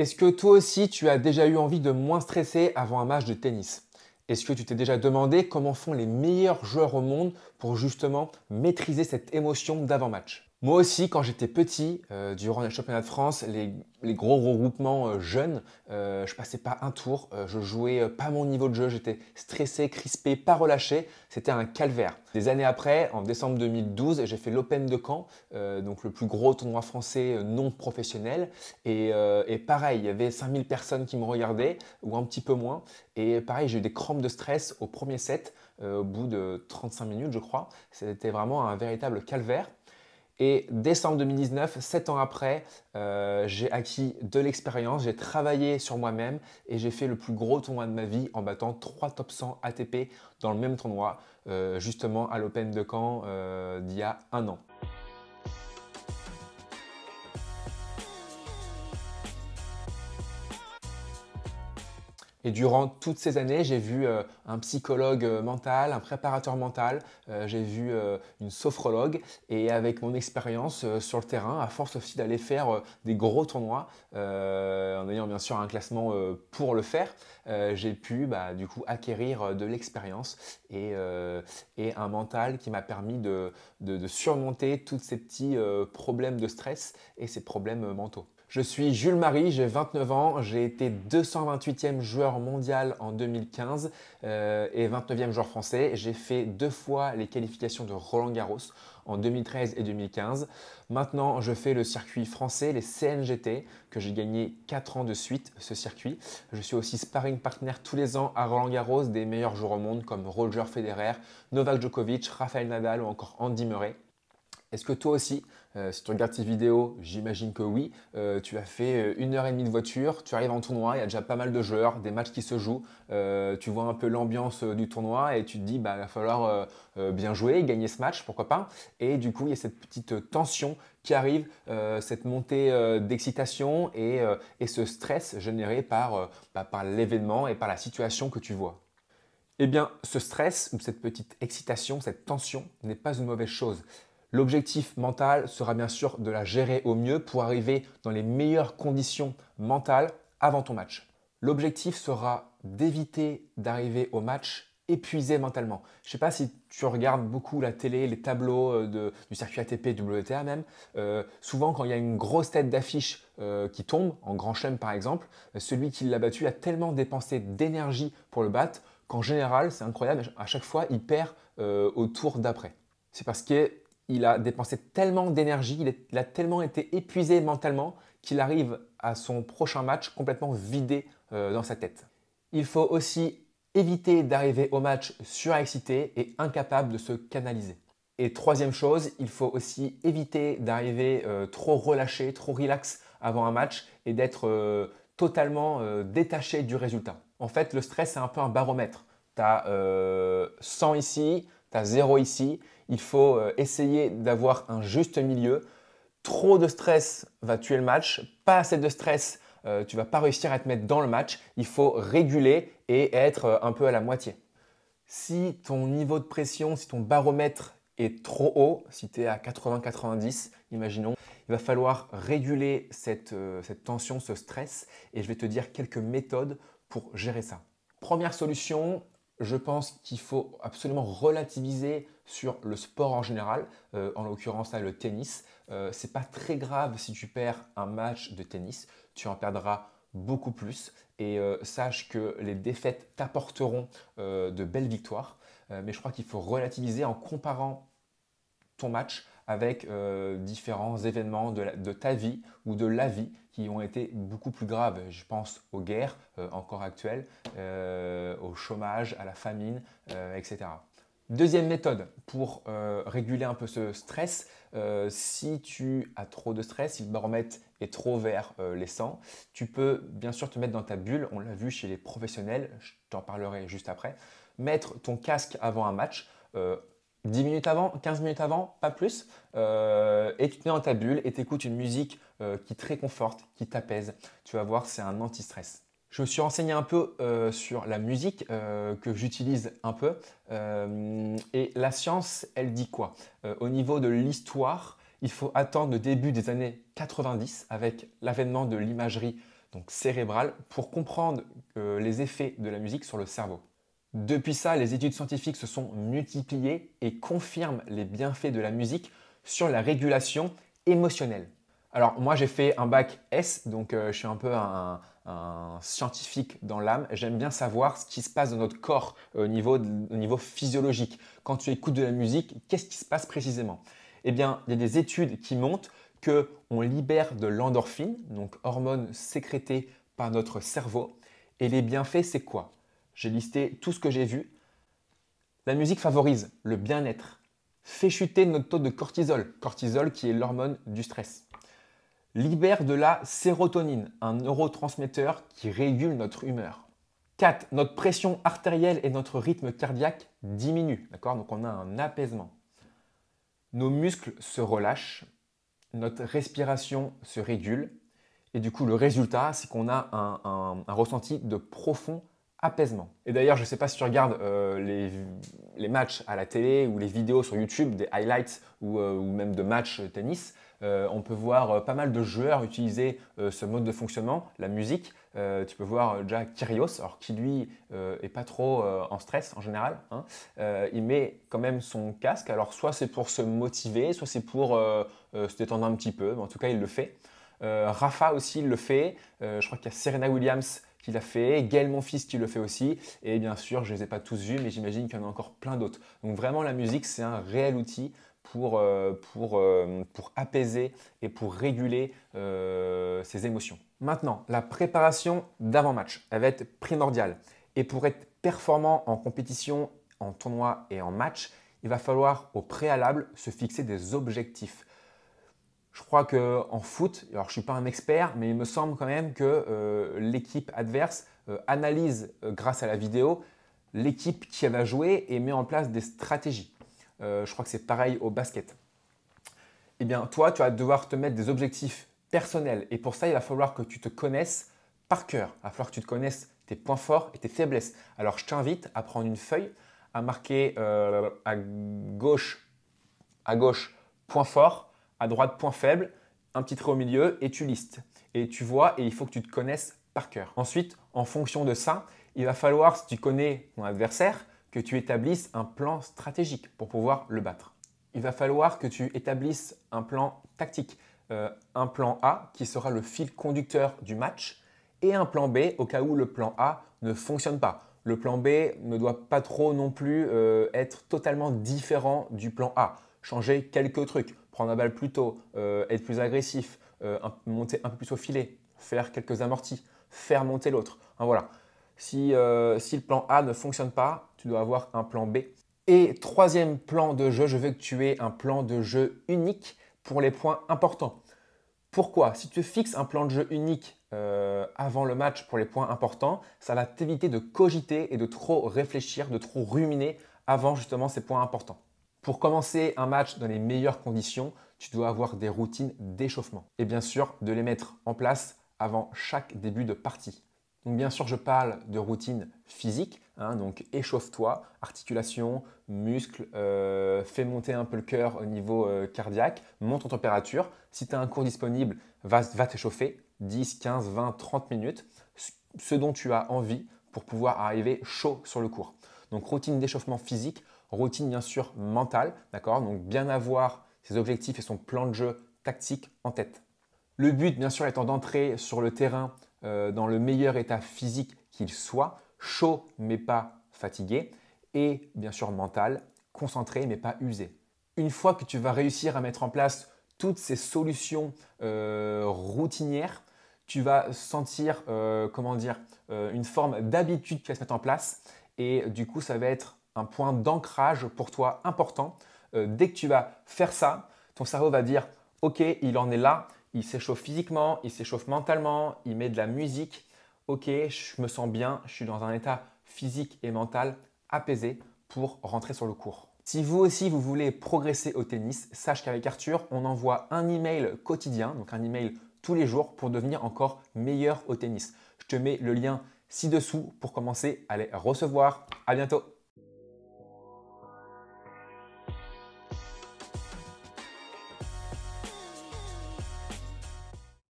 Est-ce que toi aussi tu as déjà eu envie de moins stresser avant un match de tennis Est-ce que tu t'es déjà demandé comment font les meilleurs joueurs au monde pour justement maîtriser cette émotion d'avant-match moi aussi, quand j'étais petit, euh, durant les championnats de France, les, gros regroupements euh, jeunes, je euh, je passais pas un tour, je jouais pas mon niveau de jeu, j'étais stressé, crispé, pas relâché, c'était un calvaire. Des années après, en décembre 2012, j'ai fait l'Open de Caen, donc le plus gros tournoi français non professionnel, et, et pareil, il y avait 5000 personnes qui me regardaient, ou un petit peu moins, et pareil, j'ai eu des crampes de stress au premier set, au bout de 35 minutes je crois, c'était vraiment un véritable calvaire. Et décembre 2019, 7 ans après, euh, j'ai acquis de l'expérience, j'ai travaillé sur moi-même et j'ai fait le plus gros tournoi de ma vie en battant 3 top 100 ATP dans le même tournoi, euh, justement à l'Open de Caen euh, d'il y a un an. Et durant toutes ces années, j'ai vu euh, un psychologue euh, mental, un préparateur mental, euh, j'ai vu une sophrologue. Et avec mon expérience sur le terrain, à force aussi d'aller faire des gros tournois, en ayant bien sûr un classement pour le faire, j'ai pu bah, du coup acquérir de l'expérience et, un mental qui m'a permis de surmonter tous ces petits problèmes de stress et ces problèmes mentaux. Je suis Jules Marie, j'ai 29 ans, j'ai été 228e joueur mondial en 2015 euh, et 29e joueur français. J'ai fait deux fois les qualifications de Roland Garros en 2013 et 2015. Maintenant, je fais le circuit français, les CNGT, que j'ai gagné 4 ans de suite, ce circuit. Je suis aussi sparring partner tous les ans à Roland Garros des meilleurs joueurs au monde comme Roger Federer, Novak Djokovic, Rafael Nadal ou encore Andy Murray. Est-ce que toi aussi, euh, si tu regardes ces vidéos, j'imagine que oui, euh, tu as fait euh, une heure et demie de voiture, tu arrives en tournoi, il y a déjà pas mal de joueurs, des matchs qui se jouent, tu vois un peu l'ambiance du tournoi et tu te dis, bah, il va falloir bien jouer, gagner ce match, pourquoi pas. Et du coup, il y a cette petite tension qui arrive, cette montée d'excitation et, ce stress généré par, bah, par l'événement et par la situation que tu vois. Eh bien, ce stress ou cette petite excitation, cette tension n'est pas une mauvaise chose. L'objectif mental sera bien sûr de la gérer au mieux pour arriver dans les meilleures conditions mentales avant ton match. L'objectif sera d'éviter d'arriver au match épuisé mentalement. Je ne sais pas si tu regardes beaucoup la télé, les tableaux euh, de, du circuit ATP, WTA même. Euh, souvent, quand il y a une grosse tête d'affiche euh, qui tombe, en grand chelem par exemple, celui qui l'a battu a tellement dépensé d'énergie pour le battre qu'en général, c'est incroyable, à chaque fois, il perd au tour d'après. C'est parce qu'il il a dépensé tellement d'énergie, il, a tellement été épuisé mentalement qu'il arrive à son prochain match complètement vidé euh, dans sa tête. Il faut aussi éviter d'arriver au match surexcité et incapable de se canaliser. Et troisième chose, il faut aussi éviter d'arriver euh, trop relâché, trop relax avant un match et d'être euh, totalement détaché du résultat. En fait, le stress, c'est un peu un baromètre. Tu as 100 ici, tu as 0 ici, il faut euh, essayer d'avoir un juste milieu. Trop de stress va tuer le match. Pas assez de stress, tu euh, tu vas pas réussir à te mettre dans le match. Il faut réguler et être euh, un peu à la moitié. Si ton niveau de pression, si ton baromètre est trop haut, si tu es à 80-90, imaginons, il va falloir réguler cette, cette tension, ce stress, et je vais te dire quelques méthodes pour gérer ça. Première solution, je pense qu'il faut absolument relativiser sur le sport en général, euh, en l'occurrence le tennis. Ce euh, c'est pas très grave si tu perds un match de tennis, tu en perdras beaucoup plus et euh, sache que les défaites t'apporteront de belles victoires. mais je crois qu'il faut relativiser en comparant ton match avec différents événements de ta vie ou de la vie ont été beaucoup plus graves. Je pense aux guerres euh, encore actuelles, euh, au chômage, à la famine, euh, etc. Deuxième méthode pour réguler un peu ce stress, si tu as trop de stress, si le baromètre est trop vert les tu peux bien sûr te mettre dans ta bulle, on l'a vu chez les professionnels, je t'en parlerai juste après, mettre ton casque avant un match, 10 minutes avant, 15 minutes avant, pas plus. Euh, et tu te mets dans ta bulle et écoutes une musique euh, qui te réconforte, qui t'apaise. Tu vas voir, c'est un anti-stress. Je me suis renseigné un peu euh, sur la musique euh, que j'utilise un peu. et la science, elle dit quoi Au niveau de l'histoire, il faut attendre le début des années 90 avec l'avènement de l'imagerie donc cérébrale pour comprendre les effets de la musique sur le cerveau. Depuis ça, les études scientifiques se sont multipliées et confirment les bienfaits de la musique sur la régulation émotionnelle. Alors moi j'ai fait un bac S, donc euh, je suis un peu un, scientifique dans l'âme. J'aime bien savoir ce qui se passe dans notre corps euh, au, niveau au niveau physiologique. Quand tu écoutes de la musique, qu'est-ce qui se passe précisément Eh bien, il y a des études qui montrent qu'on libère de l'endorphine, donc hormone sécrétée par notre cerveau. Et les bienfaits, c'est quoi j'ai listé tout ce que j'ai vu. La musique favorise le bien-être, fait chuter notre taux de cortisol, cortisol qui est l'hormone du stress, libère de la sérotonine, un neurotransmetteur qui régule notre humeur. 4. Notre pression artérielle et notre rythme cardiaque diminuent, d'accord Donc on a un apaisement. Nos muscles se relâchent, notre respiration se régule, et du coup le résultat, c'est qu'on a un ressenti de profond apaisement. Et d'ailleurs, je ne sais pas si tu regardes euh, les, matchs à la télé ou les vidéos sur YouTube, des highlights ou, euh, même de matchs euh, tennis, on peut voir pas mal de joueurs utiliser ce mode de fonctionnement, la musique. tu peux voir déjà Kyrios, alors qui lui est pas trop en stress en général. Hein, il met quand même son casque. Alors soit c'est pour se motiver, soit c'est pour se détendre un petit peu. Mais en tout cas, il le fait. Rafa aussi il le fait. je crois qu'il y a Serena Williams qui l'a fait, Gaël fils qui le fait aussi, et bien sûr, je ne les ai pas tous vus, mais j'imagine qu'il y en a encore plein d'autres. Donc vraiment, la musique, c'est un réel outil pour, euh, euh, apaiser et pour réguler euh, ses émotions. Maintenant, la préparation d'avant-match, elle va être primordiale. Et pour être performant en compétition, en tournoi et en match, il va falloir au préalable se fixer des objectifs. Je crois qu'en foot, alors je ne suis pas un expert, mais il me semble quand même que euh, l'équipe adverse euh, analyse euh, grâce à la vidéo l'équipe qui va jouer et met en place des stratégies. je crois que c'est pareil au basket. Eh bien, toi, tu vas devoir te mettre des objectifs personnels et pour ça, il va falloir que tu te connaisses par cœur. Il va falloir que tu te connaisses tes points forts et tes faiblesses. Alors, je t'invite à prendre une feuille, à marquer à gauche, à gauche, point fort, à droite point faible, un petit trait au milieu et tu listes. Et tu vois, et il faut que tu te connaisses par cœur. Ensuite, en fonction de ça, il va falloir, si tu connais ton adversaire, que tu établisses un plan stratégique pour pouvoir le battre. Il va falloir que tu établisses un plan tactique, euh, un plan A qui sera le fil conducteur du match et un plan B au cas où le plan A ne fonctionne pas. Le plan B ne doit pas trop non plus euh, être totalement différent du plan A. Changer quelques trucs prendre la balle plus tôt, euh, être plus agressif, euh, monter un peu plus au filet, faire quelques amortis, faire monter l'autre. Hein, voilà. Si, euh, si, le plan A ne fonctionne pas, tu dois avoir un plan B. Et troisième plan de jeu, je veux que tu aies un plan de jeu unique pour les points importants. Pourquoi Si tu fixes un plan de jeu unique avant le match pour les points importants, ça va t'éviter de cogiter et de trop réfléchir, de trop ruminer avant justement ces points importants. Pour commencer un match dans les meilleures conditions, tu dois avoir des routines d'échauffement et bien sûr de les mettre en place avant chaque début de partie. Donc bien sûr, je parle de routines physiques, hein, donc échauffe-toi, articulation, muscles, euh, fais monter un peu le cœur au niveau euh, cardiaque, monte en température. Si tu as un cours disponible, va, va t'échauffer 10, 15, 20, 30 minutes, ce dont tu as envie pour pouvoir arriver chaud sur le cours. Donc routine d'échauffement physique Routine, bien sûr, mentale, d'accord Donc, bien avoir ses objectifs et son plan de jeu tactique en tête. Le but, bien sûr, étant d'entrer sur le terrain euh, dans le meilleur état physique qu'il soit, chaud mais pas fatigué, et bien sûr mental, concentré mais pas usé. Une fois que tu vas réussir à mettre en place toutes ces solutions euh, routinières, tu vas sentir, euh, comment dire, une forme d'habitude qui va se mettre en place. Et du coup, ça va être un point d'ancrage pour toi important. Euh, dès que tu vas faire ça, ton cerveau va dire Ok, il en est là, il s'échauffe physiquement, il s'échauffe mentalement, il met de la musique. Ok, je me sens bien, je suis dans un état physique et mental apaisé pour rentrer sur le cours. Si vous aussi vous voulez progresser au tennis, sache qu'avec Arthur, on envoie un email quotidien, donc un email tous les jours pour devenir encore meilleur au tennis. Je te mets le lien ci-dessous pour commencer à les recevoir. À bientôt.